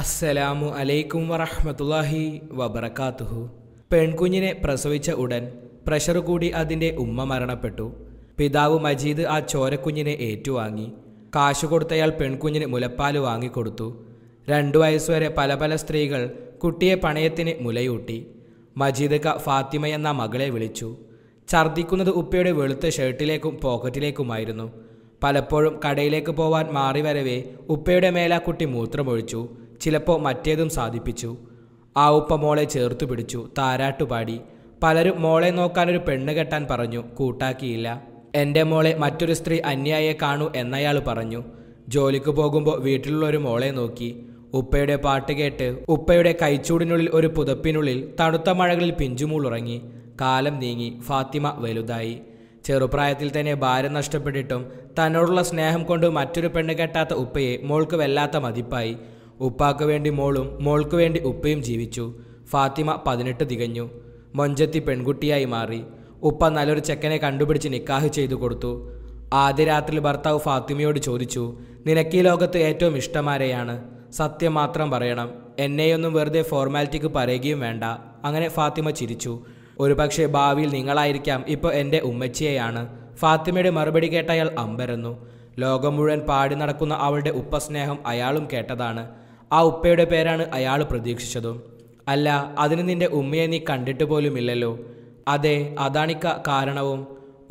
അസ്സലാമു അലൈക്കും വറഹമത്തല്ലാഹി വബർക്കാത്തുഹു പെൺകുഞ്ഞിനെ പ്രസവിച്ച ഉടൻ പ്രഷർ കൂടി അതിൻ്റെ ഉമ്മ മരണപ്പെട്ടു പിതാവ് മജീദ് ആ ചോരക്കുഞ്ഞിനെ ഏറ്റുവാങ്ങി കാശു കൊടുത്തയാൾ പെൺകുഞ്ഞിന് മുലപ്പാൽ വാങ്ങിക്കൊടുത്തു രണ്ടു വയസ്സുവരെ പല പല സ്ത്രീകൾ കുട്ടിയെ പണയത്തിന് മുലയൂട്ടി മജീദ് ക ഫാത്തിമ എന്ന മകളെ വിളിച്ചു ഛർദ്ദിക്കുന്നത് ഉപ്പയുടെ വെളുത്ത ഷർട്ടിലേക്കും പോക്കറ്റിലേക്കുമായിരുന്നു പലപ്പോഴും കടയിലേക്ക് പോവാൻ മാറി വരവേ ഉപ്പയുടെ കുട്ടി മൂത്രമൊഴിച്ചു ചിലപ്പോൾ മറ്റേതും സാധിപ്പിച്ചു ആ ഉപ്പ മോളെ ചേർത്തു പിടിച്ചു താരാട്ടുപാടി പലരും മോളെ നോക്കാനൊരു പെണ്ണ് കെട്ടാൻ പറഞ്ഞു കൂട്ടാക്കിയില്ല എൻ്റെ മോളെ മറ്റൊരു സ്ത്രീ അന്യായെ കാണൂ എന്നയാൾ പറഞ്ഞു ജോലിക്ക് പോകുമ്പോൾ വീട്ടിലുള്ള ഒരു മോളെ നോക്കി ഉപ്പയുടെ പാട്ട് കേട്ട് ഉപ്പയുടെ കൈച്ചൂടിനുള്ളിൽ ഒരു പുതപ്പിനുള്ളിൽ തണുത്ത മഴകളിൽ പിഞ്ചുമൂളുറങ്ങി കാലം നീങ്ങി ഫാത്തിമ വലുതായി ചെറുപ്രായത്തിൽ തന്നെ ഭാര്യ നഷ്ടപ്പെട്ടിട്ടും തന്നോടുള്ള സ്നേഹം കൊണ്ട് മറ്റൊരു പെണ്ണ് കെട്ടാത്ത ഉപ്പയെ മോൾക്ക് വല്ലാത്ത മതിപ്പായി ഉപ്പാക്ക് വേണ്ടി മോളും മോൾക്ക് വേണ്ടി ഉപ്പയും ജീവിച്ചു ഫാത്തിമ പതിനെട്ട് തികഞ്ഞു മൊഞ്ചത്തി പെൺകുട്ടിയായി മാറി ഉപ്പ നല്ലൊരു ചെക്കനെ കണ്ടുപിടിച്ച് നിക്കാഹ് ചെയ്തു കൊടുത്തു ആദ്യ രാത്രി ഭർത്താവ് ഫാത്തിമയോട് ചോദിച്ചു നിനക്ക് ഈ ലോകത്ത് ഏറ്റവും ഇഷ്ടമാരെയാണ് സത്യം മാത്രം പറയണം എന്നെയൊന്നും വെറുതെ ഫോർമാലിറ്റിക്ക് പറയുകയും വേണ്ട അങ്ങനെ ഫാത്തിമ ചിരിച്ചു ഒരുപക്ഷെ ഭാവിയിൽ നിങ്ങളായിരിക്കാം ഇപ്പോൾ എൻ്റെ ഉമ്മച്ചിയെയാണ് ഫാത്തിമയുടെ മറുപടി കേട്ട അയാൾ അമ്പരന്നു ലോകം മുഴുവൻ പാടി നടക്കുന്ന അവളുടെ ഉപ്പസ്നേഹം അയാളും കേട്ടതാണ് ആ ഉപ്പയുടെ പേരാണ് അയാൾ പ്രതീക്ഷിച്ചതും അല്ല അതിന് നിന്റെ ഉമ്മയെ നീ കണ്ടിട്ട് പോലുമില്ലല്ലോ അതെ അതാണിക്ക കാരണവും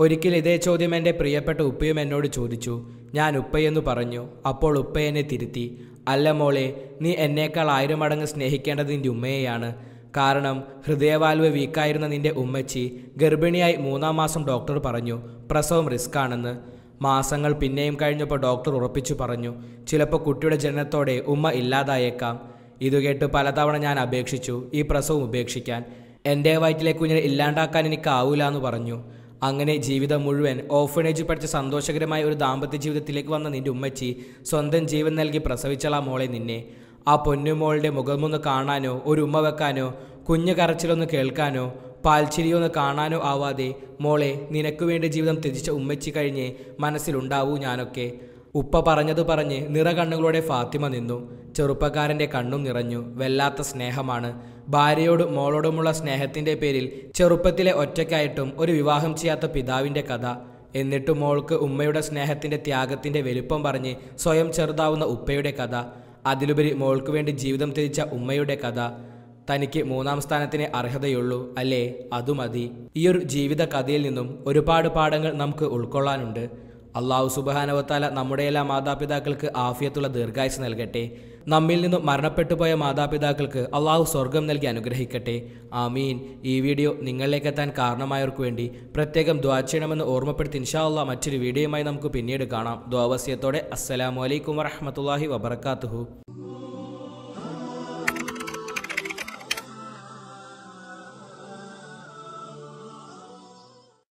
ഒരിക്കൽ ഇതേ ചോദ്യം എൻ്റെ പ്രിയപ്പെട്ട ഉപ്പയും എന്നോട് ചോദിച്ചു ഞാൻ ഉപ്പയെന്ന് പറഞ്ഞു അപ്പോൾ ഉപ്പ എന്നെ തിരുത്തി അല്ല മോളെ നീ എന്നേക്കാൾ ആയിരം മടങ്ങ് സ്നേഹിക്കേണ്ടത് നിൻ്റെ ഉമ്മയെയാണ് കാരണം ഹൃദയവാൽവ് വീക്കായിരുന്ന നിന്റെ ഉമ്മച്ചി ഗർഭിണിയായി മൂന്നാം മാസം ഡോക്ടർ പറഞ്ഞു പ്രസവം റിസ്ക് ആണെന്ന് മാസങ്ങൾ പിന്നെയും കഴിഞ്ഞപ്പോൾ ഡോക്ടർ ഉറപ്പിച്ചു പറഞ്ഞു ചിലപ്പോൾ കുട്ടിയുടെ ജനനത്തോടെ ഉമ്മ ഇല്ലാതായേക്കാം ഇതുകേട്ട് പലതവണ ഞാൻ അപേക്ഷിച്ചു ഈ പ്രസവം ഉപേക്ഷിക്കാൻ എൻ്റെ വയറ്റിലെ കുഞ്ഞിനെ ഇല്ലാണ്ടാക്കാൻ എനിക്കാവൂല എന്ന് പറഞ്ഞു അങ്ങനെ ജീവിതം മുഴുവൻ ഓഫണേജ് പഠിച്ച സന്തോഷകരമായ ഒരു ദാമ്പത്യ ജീവിതത്തിലേക്ക് വന്ന നിന്റെ ഉമ്മച്ചി സ്വന്തം ജീവൻ നൽകി ആ മോളെ നിന്നെ ആ പൊന്നുമോളുടെ മുഖമൊന്ന് കാണാനോ ഒരു ഉമ്മ വെക്കാനോ കുഞ്ഞു കരച്ചിലൊന്ന് കേൾക്കാനോ പാൽച്ചിരിയൊന്ന് കാണാനോ ആവാതെ മോളെ നിനക്കു വേണ്ടി ജീവിതം ത്യജിച്ച ഉമ്മച്ചി കഴിഞ്ഞ് മനസ്സിലുണ്ടാവൂ ഞാനൊക്കെ ഉപ്പ പറഞ്ഞത് പറഞ്ഞ് നിറകണ്ണുകളോടെ ഫാത്തിമ നിന്നു ചെറുപ്പക്കാരൻ്റെ കണ്ണും നിറഞ്ഞു വല്ലാത്ത സ്നേഹമാണ് ഭാര്യയോടും മോളോടുമുള്ള സ്നേഹത്തിൻ്റെ പേരിൽ ചെറുപ്പത്തിലെ ഒറ്റയ്ക്കായിട്ടും ഒരു വിവാഹം ചെയ്യാത്ത പിതാവിൻ്റെ കഥ എന്നിട്ട് മോൾക്ക് ഉമ്മയുടെ സ്നേഹത്തിൻ്റെ ത്യാഗത്തിൻ്റെ വലുപ്പം പറഞ്ഞ് സ്വയം ചെറുതാവുന്ന ഉപ്പയുടെ കഥ അതിലുപരി മോൾക്ക് വേണ്ടി ജീവിതം തിരിച്ച ഉമ്മയുടെ കഥ തനിക്ക് മൂന്നാം സ്ഥാനത്തിന് അർഹതയുള്ളൂ അല്ലേ അതു മതി ഈയൊരു ജീവിത കഥയിൽ നിന്നും ഒരുപാട് പാഠങ്ങൾ നമുക്ക് ഉൾക്കൊള്ളാനുണ്ട് അള്ളാഹു സുബാനവത്താല നമ്മുടെ എല്ലാ മാതാപിതാക്കൾക്ക് ആഫിയത്തുള്ള ദീർഘായുസ് നൽകട്ടെ നമ്മിൽ നിന്നും മരണപ്പെട്ടു പോയ മാതാപിതാക്കൾക്ക് അള്ളാഹു സ്വർഗം നൽകി അനുഗ്രഹിക്കട്ടെ ആമീൻ ഈ വീഡിയോ നിങ്ങളിലേക്ക് എത്താൻ കാരണമായവർക്ക് വേണ്ടി പ്രത്യേകം ദ്വാ ചെയ്യണമെന്ന് ഓർമ്മപ്പെടുത്തി ഇൻഷാ അള്ളാഹ് മറ്റൊരു വീഡിയോയുമായി നമുക്ക് പിന്നീട് കാണാം ദ്വാവസ്യത്തോടെ അസ്സലാമലൈക്കും വറഹമത്തല്ലാഹി വബർക്കാത്തുഹു